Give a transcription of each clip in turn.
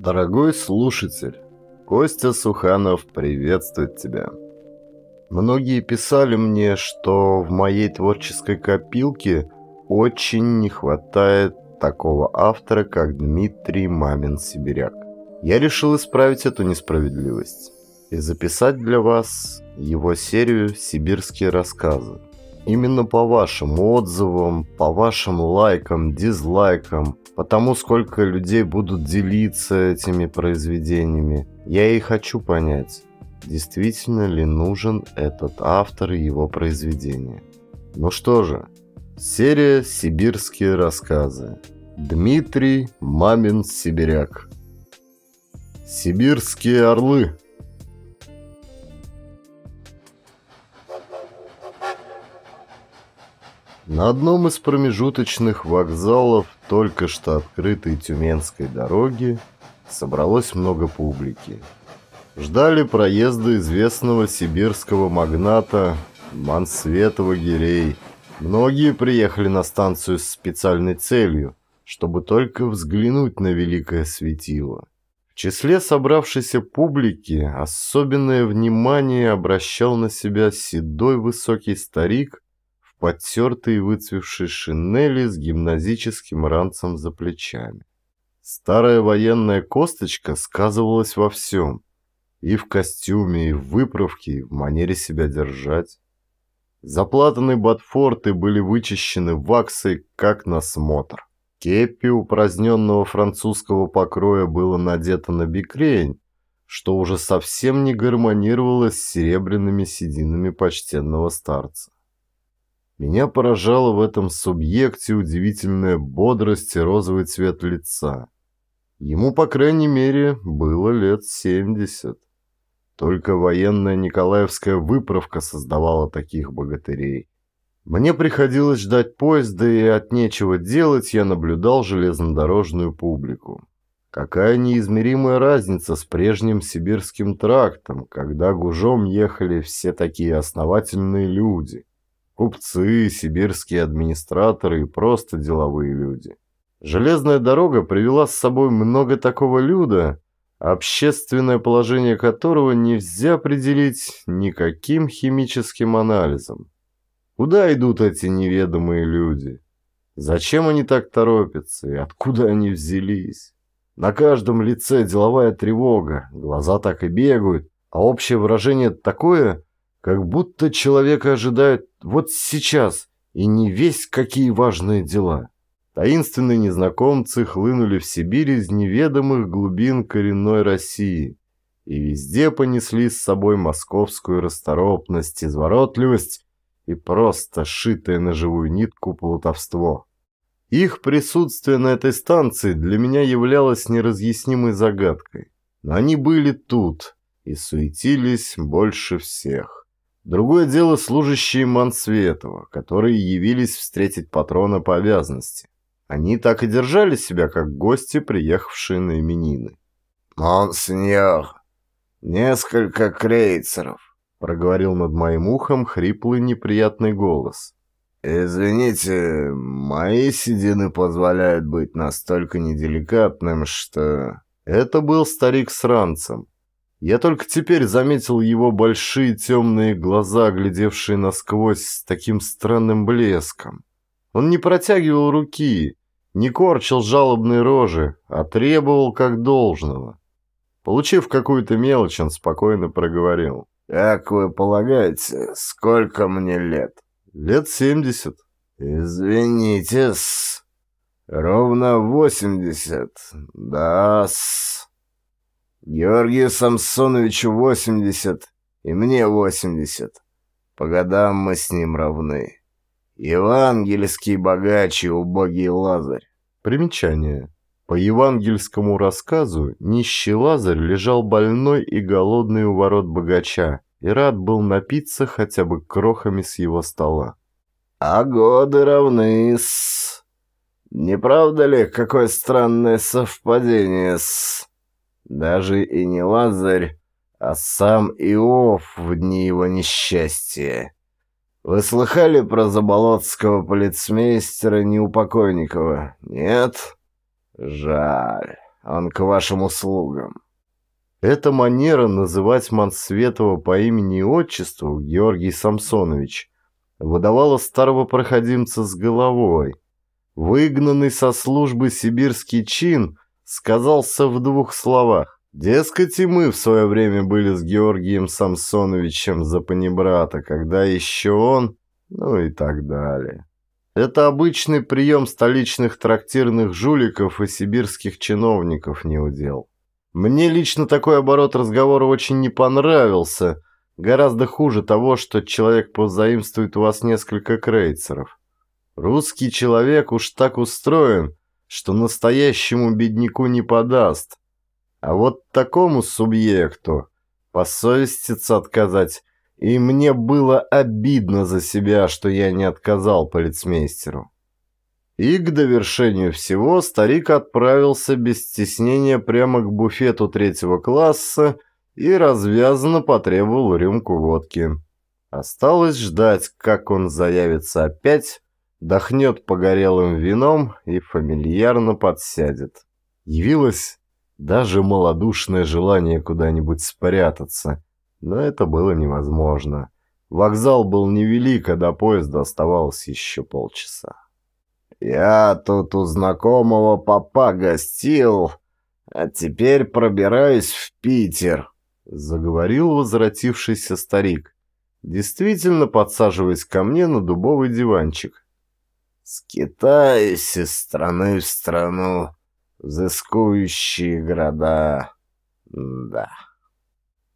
Дорогой слушатель, Костя Суханов приветствует тебя. Многие писали мне, что в моей творческой копилке очень не хватает такого автора, как Дмитрий Мамин-Сибиряк. Я решил исправить эту несправедливость и записать для вас его серию «Сибирские рассказы», именно по вашим отзывам, по вашим лайкам, дизлайкам, по тому, сколько людей будут делиться этими произведениями. Я и хочу понять, действительно ли нужен этот автор и его произведение. Ну что же, серия «Сибирские рассказы». Дмитрий Мамин Сибиряк. Сибирские орлы. На одном из промежуточных вокзалов только что открытой Тюменской дороги собралось много публики. Ждали проезда известного сибирского магната Мансветова Гирей. Многие приехали на станцию с специальной целью, чтобы только взглянуть на великое светило. В числе собравшейся публики особенное внимание обращал на себя седой высокий старик подтертые и шинели с гимназическим ранцем за плечами. Старая военная косточка сказывалась во всем. И в костюме, и в выправке, и в манере себя держать. Заплатанные ботфорты были вычищены ваксой, как на смотр. Кепи упраздненного французского покроя было надето на бикрень, что уже совсем не гармонировало с серебряными сединами почтенного старца. Меня поражала в этом субъекте удивительная бодрость и розовый цвет лица. Ему, по крайней мере, было лет 70. Только военная Николаевская выправка создавала таких богатырей. Мне приходилось ждать поезда, и от нечего делать я наблюдал железнодорожную публику. Какая неизмеримая разница с прежним сибирским трактом, когда гужом ехали все такие основательные люди – Купцы, сибирские администраторы и просто деловые люди. Железная дорога привела с собой много такого люда, общественное положение которого нельзя определить никаким химическим анализом. Куда идут эти неведомые люди? Зачем они так торопятся и откуда они взялись? На каждом лице деловая тревога, глаза так и бегают, а общее выражение такое, как будто человека ожидают вот сейчас, и не весь какие важные дела. Таинственные незнакомцы хлынули в Сибирь из неведомых глубин коренной России и везде понесли с собой московскую расторопность, изворотливость и просто шитое на живую нитку плутовство. Их присутствие на этой станции для меня являлось неразъяснимой загадкой, но они были тут и суетились больше всех. Другое дело служащие Мансветова, которые явились встретить патрона по обязанности. Они так и держали себя, как гости, приехавшие на именины. «Монсеньор, несколько крейцеров», — проговорил над моим ухом хриплый неприятный голос. «Извините, мои седины позволяют быть настолько неделикатным, что...» Это был старик с ранцем, я только теперь заметил его большие темные глаза, глядевшие насквозь с таким странным блеском. Он не протягивал руки, не корчил жалобной рожи, а требовал как должного. Получив какую-то мелочь, он спокойно проговорил. «Как вы полагаете, сколько мне лет?» «Лет семьдесят». «Извините-с. Ровно восемьдесят. Да-с». Георгию Самсоновичу 80, и мне 80. По годам мы с ним равны. Евангельский богач и убогий Лазарь. Примечание. По евангельскому рассказу, нищий Лазарь лежал больной и голодный у ворот богача, и рад был напиться хотя бы крохами с его стола. А годы равны с... Не правда ли, какое странное совпадение с... Даже и не Лазарь, а сам Иов в дни его несчастья. Вы слыхали про заболотского полицмейстера Неупокойникова? Нет? Жаль, он к вашим услугам. Эта манера называть Мансветова по имени и отчеству Георгий Самсонович выдавала старого проходимца с головой. Выгнанный со службы сибирский чин – сказался в двух словах. Дескать, и мы в свое время были с Георгием Самсоновичем за панибрата, когда еще он, ну и так далее. Это обычный прием столичных трактирных жуликов и сибирских чиновников неудел. Мне лично такой оборот разговора очень не понравился. Гораздо хуже того, что человек позаимствует у вас несколько крейцеров. Русский человек уж так устроен, что настоящему бедняку не подаст. А вот такому субъекту посовестится отказать, и мне было обидно за себя, что я не отказал полицмейстеру. И к довершению всего старик отправился без стеснения прямо к буфету третьего класса и развязанно потребовал рюмку водки. Осталось ждать, как он заявится опять, дохнет погорелым вином и фамильярно подсядет. Явилось даже малодушное желание куда-нибудь спрятаться, но это было невозможно. Вокзал был невелик, а до поезда оставалось еще полчаса. «Я тут у знакомого папа гостил, а теперь пробираюсь в Питер», — заговорил возвратившийся старик, действительно подсаживаясь ко мне на дубовый диванчик скитаюсь из страны в страну, взыскующие города. Да.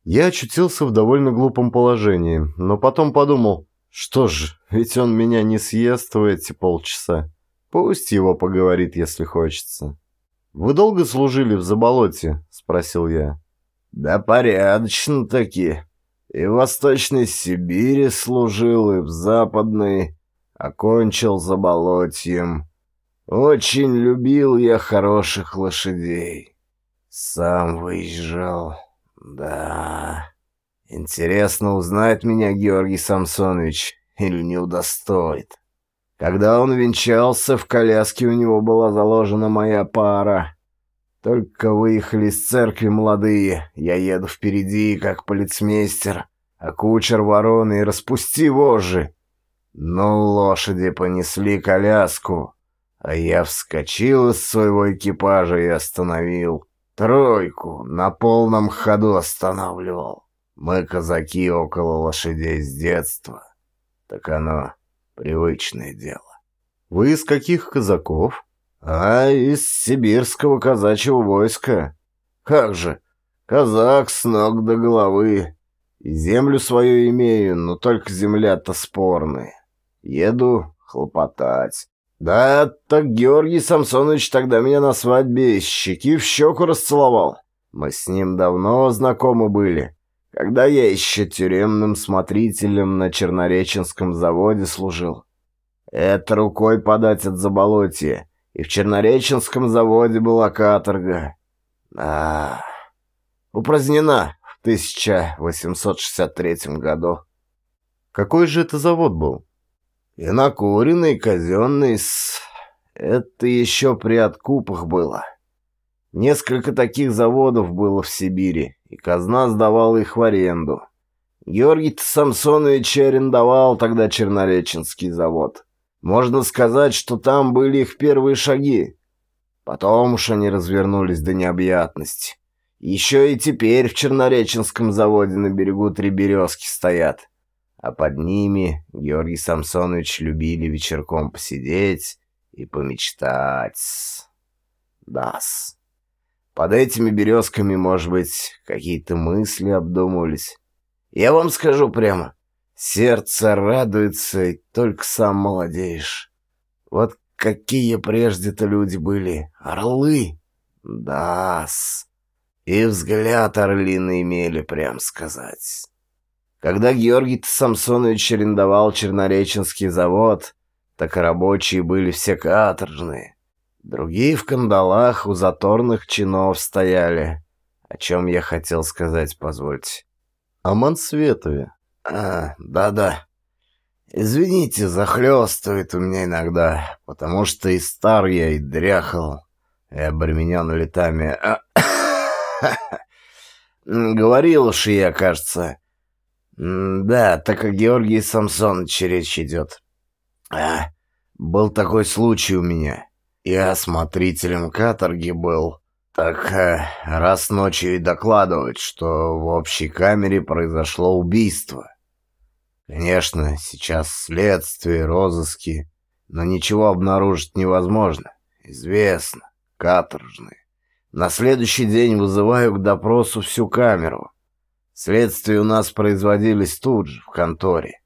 Я очутился в довольно глупом положении, но потом подумал, что ж, ведь он меня не съест в эти полчаса. Пусть его поговорит, если хочется. «Вы долго служили в заболоте?» — спросил я. «Да порядочно таки. И в Восточной Сибири служил, и в Западной, окончил за болотьем. Очень любил я хороших лошадей. Сам выезжал, да. Интересно, узнает меня Георгий Самсонович или не удостоит. Когда он венчался, в коляске у него была заложена моя пара. Только выехали из церкви молодые, я еду впереди, как полицмейстер, а кучер вороны, и распусти вожжи. Но «Ну, лошади понесли коляску, а я вскочил из своего экипажа и остановил. Тройку на полном ходу останавливал. Мы казаки около лошадей с детства. Так оно привычное дело. Вы из каких казаков? А из сибирского казачьего войска. Как же, казак с ног до головы. И землю свою имею, но только земля-то спорная. Еду хлопотать. Да, так Георгий Самсонович тогда меня на свадьбе щеки в щеку расцеловал. Мы с ним давно знакомы были. Когда я еще тюремным смотрителем на Чернореченском заводе служил. Это рукой подать от заболотья. И в Чернореченском заводе была каторга. А, -а, -а. упразднена в 1863 году. Какой же это завод был? И накуренный, казенный, с... это еще при откупах было. Несколько таких заводов было в Сибири, и казна сдавала их в аренду. Георгий Самсонович арендовал тогда Чернореченский завод. Можно сказать, что там были их первые шаги. Потом уж они развернулись до необъятности. Еще и теперь в Чернореченском заводе на берегу три березки стоят а под ними Георгий Самсонович любили вечерком посидеть и помечтать. Дас. Под этими березками, может быть, какие-то мысли обдумывались. Я вам скажу прямо, сердце радуется, и только сам молодеешь. Вот какие прежде-то люди были, орлы. Дас. И взгляд орлины имели, прям сказать. Когда Георгий Самсонович арендовал Чернореченский завод, так и рабочие были все каторжные. Другие в кандалах у заторных чинов стояли. О чем я хотел сказать, позвольте. О Мансветове. А, да-да. Извините, захлестывает у меня иногда, потому что и стар я, и дряхал, и обременен летами. А, Говорил уж я, кажется... «Да, так о Георгии Самсоновиче речь идет. А, был такой случай у меня. Я смотрителем каторги был. Так а, раз ночью и докладывать, что в общей камере произошло убийство. Конечно, сейчас следствие, розыски, но ничего обнаружить невозможно. Известно, каторжные. На следующий день вызываю к допросу всю камеру. Следствие у нас производились тут же, в конторе.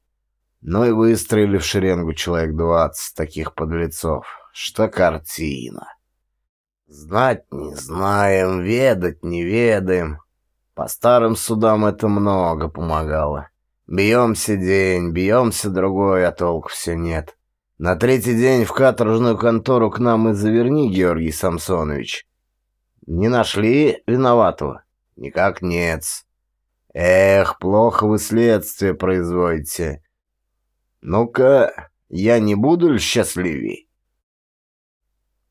Ну и выстроили в шеренгу человек двадцать таких подлецов. Что картина! Знать не знаем, ведать не ведаем. По старым судам это много помогало. Бьемся день, бьемся другой, а толку все нет. На третий день в каторжную контору к нам и заверни, Георгий Самсонович. Не нашли виноватого? Никак нет. -с. Эх, плохо вы следствие производите. Ну-ка, я не буду ли счастливей?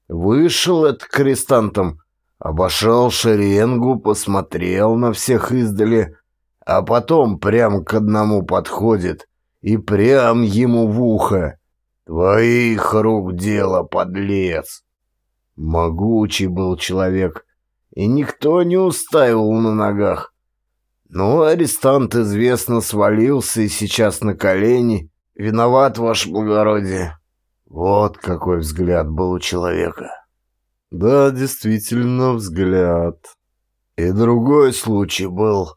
Вышел это крестантом, обошел шеренгу, посмотрел на всех издали, а потом прям к одному подходит и прям ему в ухо. Твоих рук дело, подлец! Могучий был человек, и никто не устаивал на ногах. Но «Ну, арестант, известно, свалился и сейчас на колени. Виноват, ваше благородие. Вот какой взгляд был у человека. Да, действительно, взгляд. И другой случай был.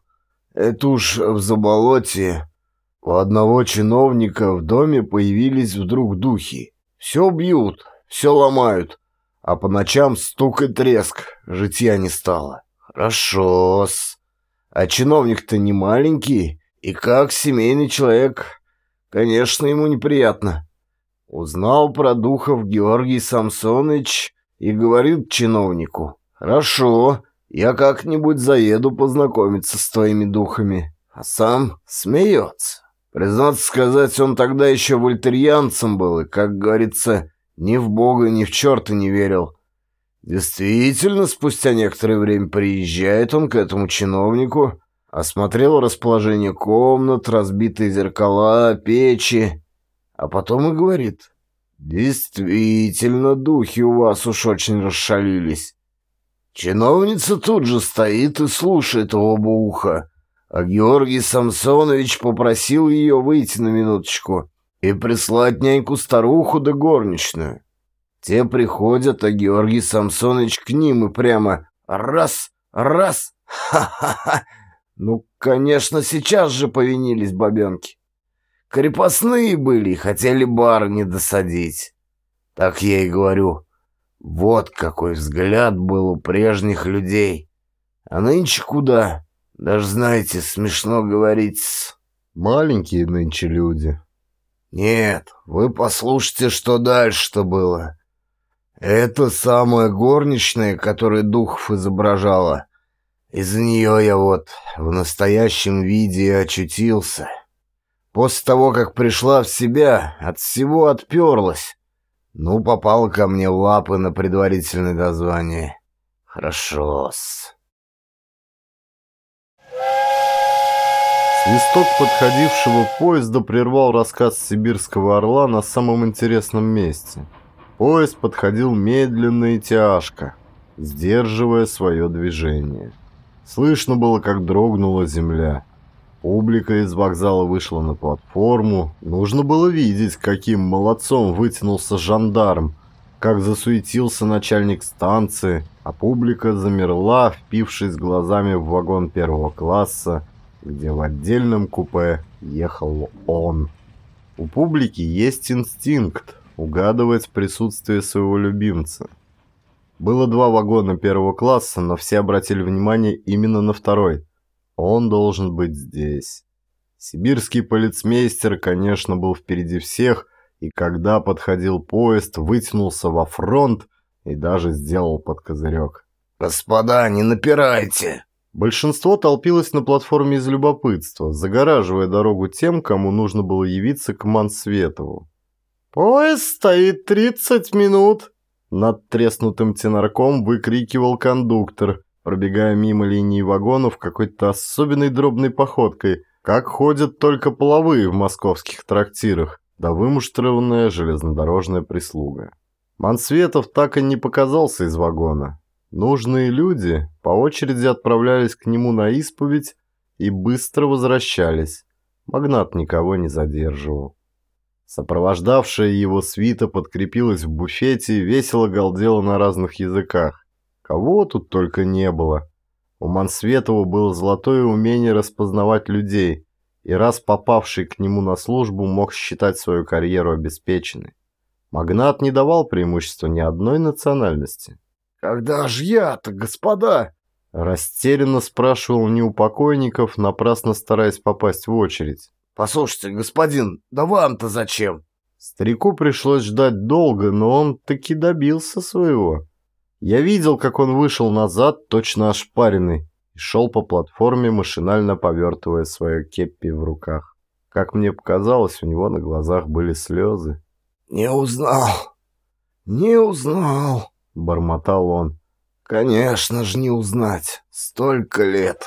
Это уж в заболоте. У одного чиновника в доме появились вдруг духи. Все бьют, все ломают. А по ночам стук и треск. Житья не стало. Хорошо-с. А чиновник-то не маленький, и как семейный человек, конечно, ему неприятно. Узнал про духов Георгий Самсоныч и говорит чиновнику, «Хорошо, я как-нибудь заеду познакомиться с твоими духами». А сам смеется. Признаться сказать, он тогда еще вольтерьянцем был и, как говорится, ни в бога, ни в черта не верил. Действительно, спустя некоторое время приезжает он к этому чиновнику, осмотрел расположение комнат, разбитые зеркала, печи, а потом и говорит. «Действительно, духи у вас уж очень расшалились». Чиновница тут же стоит и слушает его оба а Георгий Самсонович попросил ее выйти на минуточку и прислать няньку-старуху да горничную. Те приходят, а Георгий Самсоныч к ним и прямо раз, раз, ха-ха-ха. Ну, конечно, сейчас же повинились бабенки. Крепостные были и хотели бар не досадить. Так я и говорю. Вот какой взгляд был у прежних людей. А нынче куда? Даже, знаете, смешно говорить. Маленькие нынче люди. Нет, вы послушайте, что дальше-то было. Это самая горничная, которую духов изображала. Из нее я вот в настоящем виде очутился. После того, как пришла в себя, от всего отперлась. Ну, попал ко мне в лапы на предварительное дозвание. Хорошо-с. Свисток подходившего поезда прервал рассказ сибирского орла на самом интересном месте — Поезд подходил медленно и тяжко, сдерживая свое движение. Слышно было, как дрогнула земля. Публика из вокзала вышла на платформу. Нужно было видеть, каким молодцом вытянулся жандарм, как засуетился начальник станции, а публика замерла, впившись глазами в вагон первого класса, где в отдельном купе ехал он. У публики есть инстинкт, угадывать присутствие своего любимца. Было два вагона первого класса, но все обратили внимание именно на второй. Он должен быть здесь. Сибирский полицмейстер, конечно, был впереди всех, и когда подходил поезд, вытянулся во фронт и даже сделал под козырек. «Господа, не напирайте!» Большинство толпилось на платформе из любопытства, загораживая дорогу тем, кому нужно было явиться к Мансветову. «Поезд стоит тридцать минут!» Над треснутым тенорком выкрикивал кондуктор, пробегая мимо линии вагонов какой-то особенной дробной походкой, как ходят только половые в московских трактирах, да вымуштрованная железнодорожная прислуга. Мансветов так и не показался из вагона. Нужные люди по очереди отправлялись к нему на исповедь и быстро возвращались. Магнат никого не задерживал. Сопровождавшая его свита подкрепилась в буфете и весело галдела на разных языках. Кого тут только не было. У Мансветова было золотое умение распознавать людей, и раз попавший к нему на службу мог считать свою карьеру обеспеченной. Магнат не давал преимущества ни одной национальности. «Когда ж я-то, господа?» Растерянно спрашивал неупокойников, напрасно стараясь попасть в очередь. «Послушайте, господин, да вам-то зачем?» Старику пришлось ждать долго, но он таки добился своего. Я видел, как он вышел назад, точно ошпаренный, и шел по платформе, машинально повертывая свое кеппи в руках. Как мне показалось, у него на глазах были слезы. «Не узнал! Не узнал!» — бормотал он. «Конечно же не узнать! Столько лет!»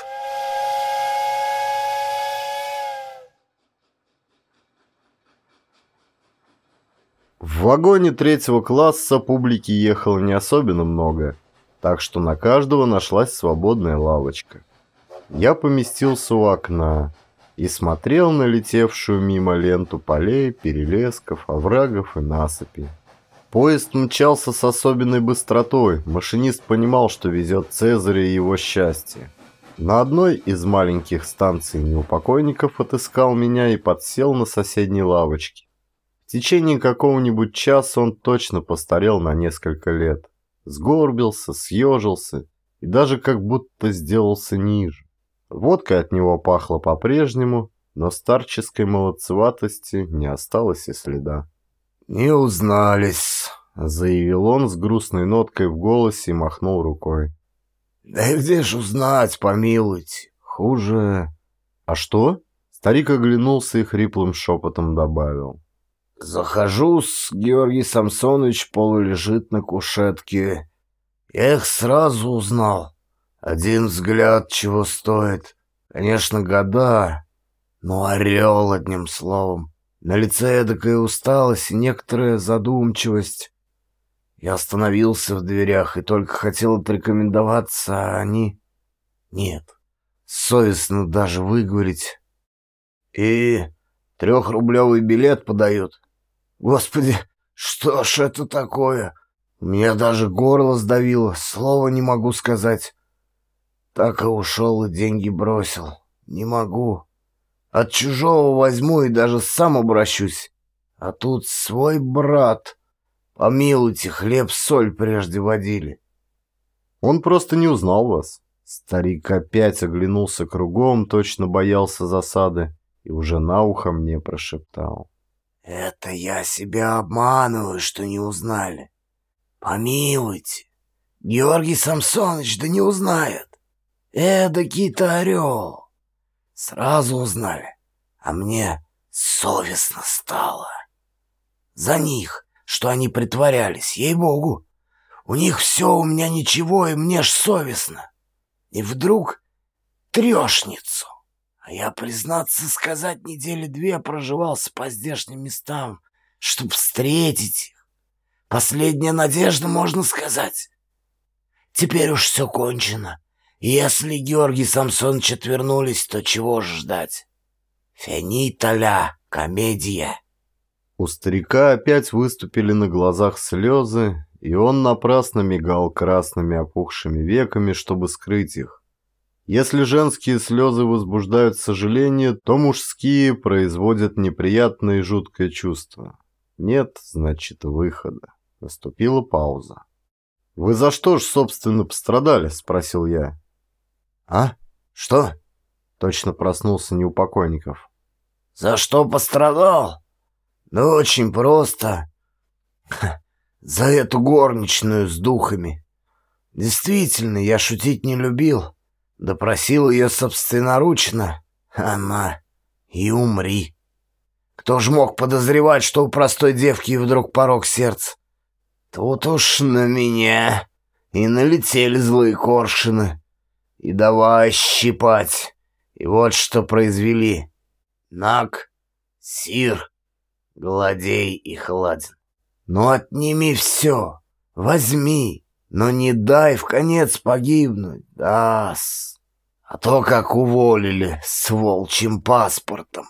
В вагоне третьего класса публики ехало не особенно много, так что на каждого нашлась свободная лавочка. Я поместился у окна и смотрел на летевшую мимо ленту полей, перелесков, оврагов и насыпи. Поезд мчался с особенной быстротой, машинист понимал, что везет Цезаря и его счастье. На одной из маленьких станций неупокойников отыскал меня и подсел на соседней лавочке. В течение какого-нибудь часа он точно постарел на несколько лет. Сгорбился, съежился и даже как будто сделался ниже. Водкой от него пахло по-прежнему, но старческой молодцеватости не осталось и следа. «Не узнались», — заявил он с грустной ноткой в голосе и махнул рукой. «Да и где ж узнать, помилуйте, хуже...» «А что?» Старик оглянулся и хриплым шепотом добавил. Захожу, Георгий Самсонович полулежит на кушетке. Я их сразу узнал. Один взгляд чего стоит. Конечно, года, но орел, одним словом. На лице эдакая усталость и некоторая задумчивость. Я остановился в дверях и только хотел отрекомендоваться, а они... Нет, совестно даже выговорить. И трехрублевый билет подают. Господи, что ж это такое? Меня даже горло сдавило, слова не могу сказать. Так и ушел и деньги бросил. Не могу. От чужого возьму и даже сам обращусь. А тут свой брат. Помилуйте, хлеб-соль прежде водили. Он просто не узнал вас. Старик опять оглянулся кругом, точно боялся засады и уже на ухо мне прошептал. Это я себя обманываю, что не узнали. Помилуйте, Георгий Самсонович да не узнает. Эдакий-то орел. Сразу узнали, а мне совестно стало. За них, что они притворялись, ей-богу. У них все, у меня ничего, и мне ж совестно. И вдруг трешницу. А я, признаться сказать, недели две проживался по здешним местам, чтоб встретить их. Последняя надежда, можно сказать. Теперь уж все кончено. Если Георгий Самсонович отвернулись, то чего же ждать? Фениталя, комедия. У старика опять выступили на глазах слезы, и он напрасно мигал красными опухшими веками, чтобы скрыть их. Если женские слезы возбуждают сожаление, то мужские производят неприятное и жуткое чувство. Нет, значит, выхода. Наступила пауза. «Вы за что ж, собственно, пострадали?» – спросил я. «А? Что?» – точно проснулся неупокойников. «За что пострадал? Ну, очень просто. за эту горничную с духами. Действительно, я шутить не любил». Допросил ее собственноручно. Она и умри. Кто ж мог подозревать, что у простой девки вдруг порог сердца? Тут уж на меня и налетели злые коршины. И давай щипать. И вот что произвели. Наг, сир, гладей и хладен. Но отними все, возьми, но не дай в конец погибнуть, да А то как уволили с волчьим паспортом.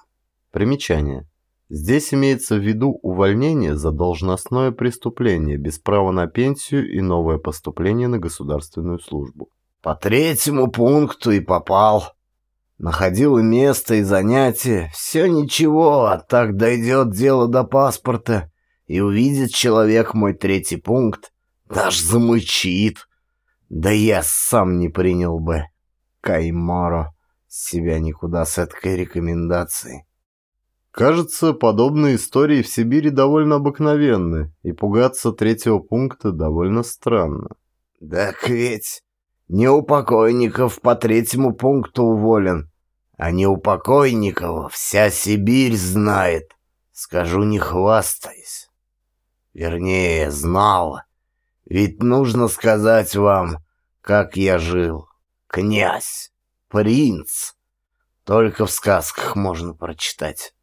Примечание. Здесь имеется в виду увольнение за должностное преступление без права на пенсию и новое поступление на государственную службу. По третьему пункту и попал. Находил и место, и занятие. Все ничего, а так дойдет дело до паспорта. И увидит человек мой третий пункт даже замучит. Да я сам не принял бы. Каймаро себя никуда с этой рекомендацией. Кажется, подобные истории в Сибири довольно обыкновенны, и пугаться третьего пункта довольно странно. Так ведь не у покойников по третьему пункту уволен, а не у покойникова вся Сибирь знает. Скажу, не хвастаясь. Вернее, знала. Ведь нужно сказать вам, как я жил. Князь, принц. Только в сказках можно прочитать.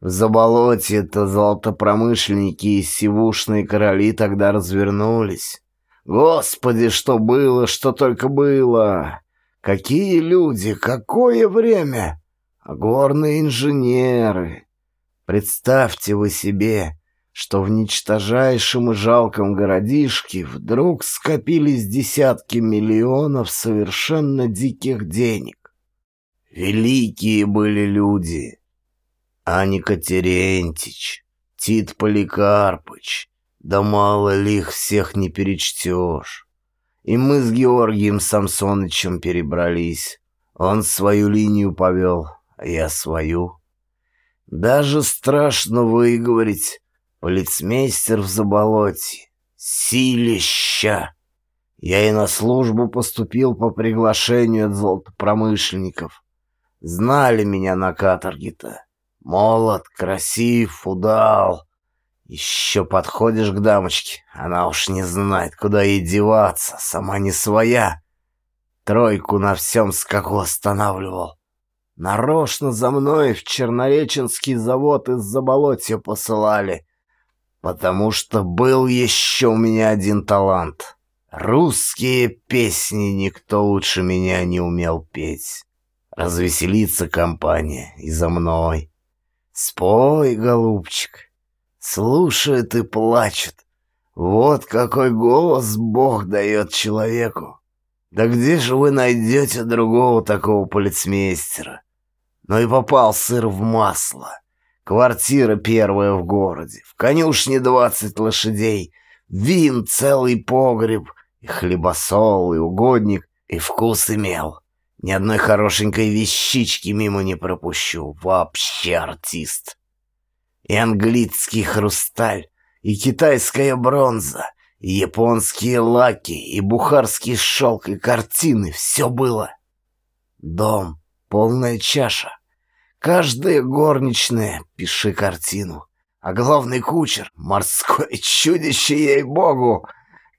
В заболоте это золотопромышленники и сивушные короли тогда развернулись. Господи, что было, что только было! Какие люди, какое время! А горные инженеры! Представьте вы себе, что в ничтожайшем и жалком городишке вдруг скопились десятки миллионов совершенно диких денег. Великие были люди. Аника Терентич, Тит Поликарпыч, да мало ли их всех не перечтешь. И мы с Георгием Самсонычем перебрались. Он свою линию повел, а я свою. Даже страшно выговорить, Полицмейстер в заболоте. Силища! Я и на службу поступил по приглашению от золотопромышленников. Знали меня на каторге-то. Молод, красив, удал. Еще подходишь к дамочке, она уж не знает, куда ей деваться, сама не своя. Тройку на всем скаку останавливал. Нарочно за мной в Чернореченский завод из-за посылали потому что был еще у меня один талант. Русские песни никто лучше меня не умел петь. Развеселится компания и за мной. Спой, голубчик, слушает и плачет. Вот какой голос Бог дает человеку. Да где же вы найдете другого такого полицмейстера? Но ну и попал сыр в масло. Квартира первая в городе, в конюшне двадцать лошадей, вин целый погреб, и хлебосол, и угодник, и вкус имел. Ни одной хорошенькой вещички мимо не пропущу, вообще артист. И английский хрусталь, и китайская бронза, и японские лаки, и бухарский шелк, и картины — все было. Дом, полная чаша — Каждая горничная, пиши картину. А главный кучер, морское чудище, ей-богу!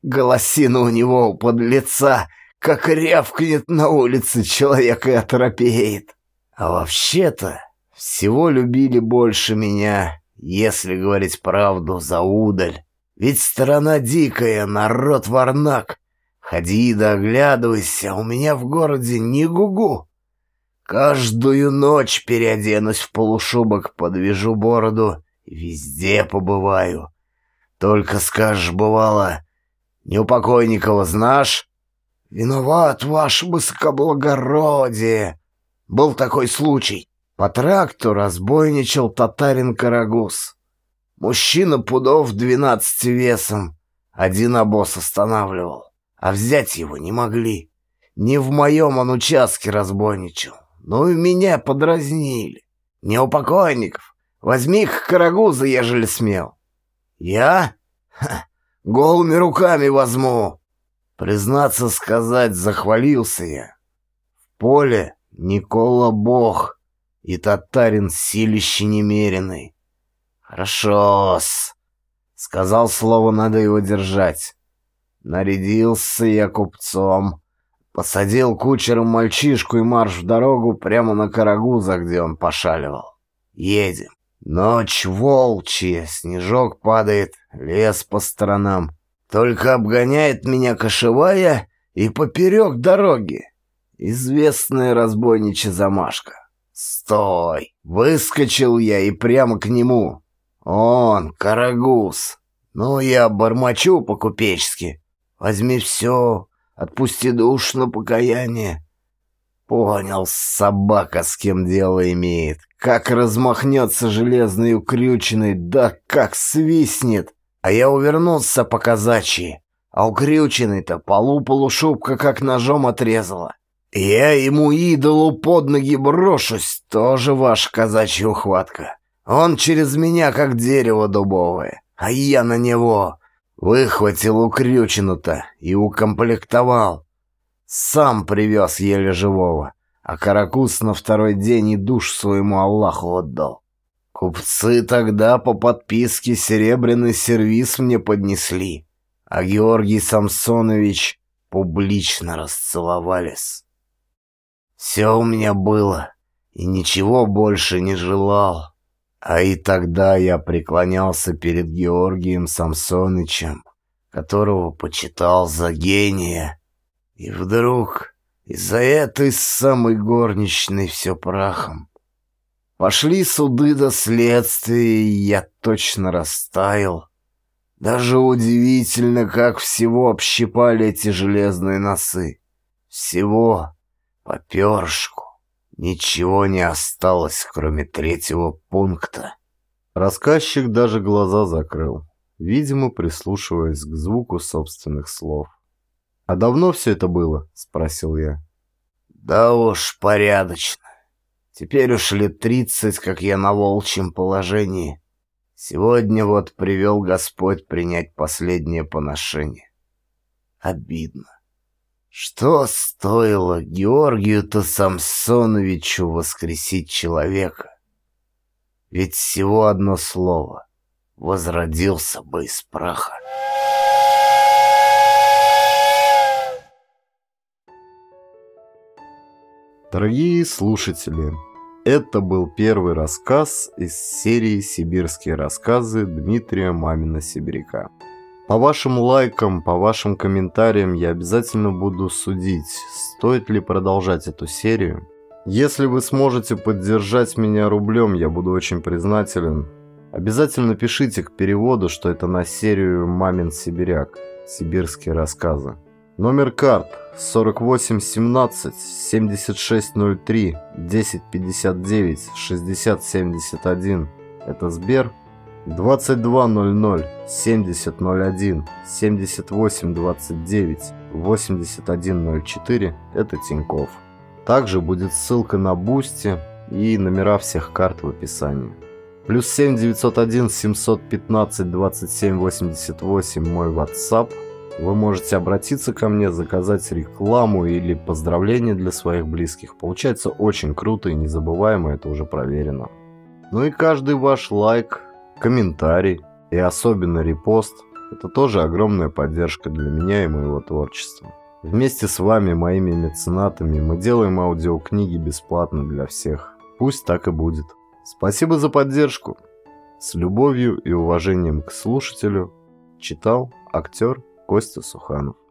Голосина у него, под лица, как рявкнет на улице, человек и оторопеет. А вообще-то, всего любили больше меня, если говорить правду, за удаль. Ведь страна дикая, народ варнак. Ходи да оглядывайся, у меня в городе не гугу. -гу. Каждую ночь переоденусь в полушубок, подвяжу бороду, везде побываю. Только скажешь, бывало, не у покойникова знаешь? Виноват, ваше высокоблагородие. Был такой случай. По тракту разбойничал татарин Карагус. Мужчина пудов двенадцати весом. Один обоз останавливал, а взять его не могли. Не в моем он участке разбойничал. Ну и меня подразнили. Не у покойников. Возьми их карагуза, ежели смел. Я? Ха, голыми руками возьму. Признаться сказать, захвалился я. В поле Никола Бог и татарин силище немеренный. Хорошо-с. Сказал слово, надо его держать. Нарядился я купцом. Посадил кучером мальчишку и марш в дорогу прямо на Карагуза, где он пошаливал. Едем. Ночь волчья, снежок падает, лес по сторонам. Только обгоняет меня кошевая и поперек дороги. Известная разбойничья замашка. «Стой!» Выскочил я и прямо к нему. «Он, Карагуз!» «Ну, я бормочу по-купечески. Возьми все, Отпусти душу на покаяние. Понял, собака с кем дело имеет. Как размахнется железный укрюченный, да как свистнет. А я увернулся по казачьи. А укрюченный-то полу-полушубка как ножом отрезала. Я ему идолу под ноги брошусь, тоже ваша казачья ухватка. Он через меня, как дерево дубовое, а я на него. Выхватил укрючину-то и укомплектовал. Сам привез еле живого, а каракус на второй день и душ своему Аллаху отдал. Купцы тогда по подписке серебряный сервис мне поднесли, а Георгий Самсонович публично расцеловались. Все у меня было, и ничего больше не желал. А и тогда я преклонялся перед Георгием Самсонычем, которого почитал за гения. И вдруг из-за этой самой горничной все прахом. Пошли суды до следствия, и я точно растаял. Даже удивительно, как всего общипали эти железные носы. Всего по першку. Ничего не осталось, кроме третьего пункта. Рассказчик даже глаза закрыл, видимо, прислушиваясь к звуку собственных слов. «А давно все это было?» — спросил я. «Да уж, порядочно. Теперь ушли тридцать, как я на волчьем положении. Сегодня вот привел Господь принять последнее поношение. Обидно. Что стоило Георгию-то Самсоновичу воскресить человека? Ведь всего одно слово — возродился бы из праха. Дорогие слушатели, это был первый рассказ из серии «Сибирские рассказы» Дмитрия Мамина-Сибиряка. По вашим лайкам, по вашим комментариям я обязательно буду судить, стоит ли продолжать эту серию. Если вы сможете поддержать меня рублем, я буду очень признателен. Обязательно пишите к переводу, что это на серию «Мамин сибиряк» – сибирские рассказы. Номер карт 4817 7603 1059 6071. Это Сбер, 2200 7001 7829 8104 это Тиньков. Также будет ссылка на Бусти и номера всех карт в описании. Плюс 7 901 715 27 88 мой WhatsApp. Вы можете обратиться ко мне, заказать рекламу или поздравления для своих близких. Получается очень круто и незабываемо, это уже проверено. Ну и каждый ваш лайк – комментарий и особенно репост – это тоже огромная поддержка для меня и моего творчества. Вместе с вами, моими меценатами, мы делаем аудиокниги бесплатно для всех. Пусть так и будет. Спасибо за поддержку. С любовью и уважением к слушателю читал актер Костя Суханов.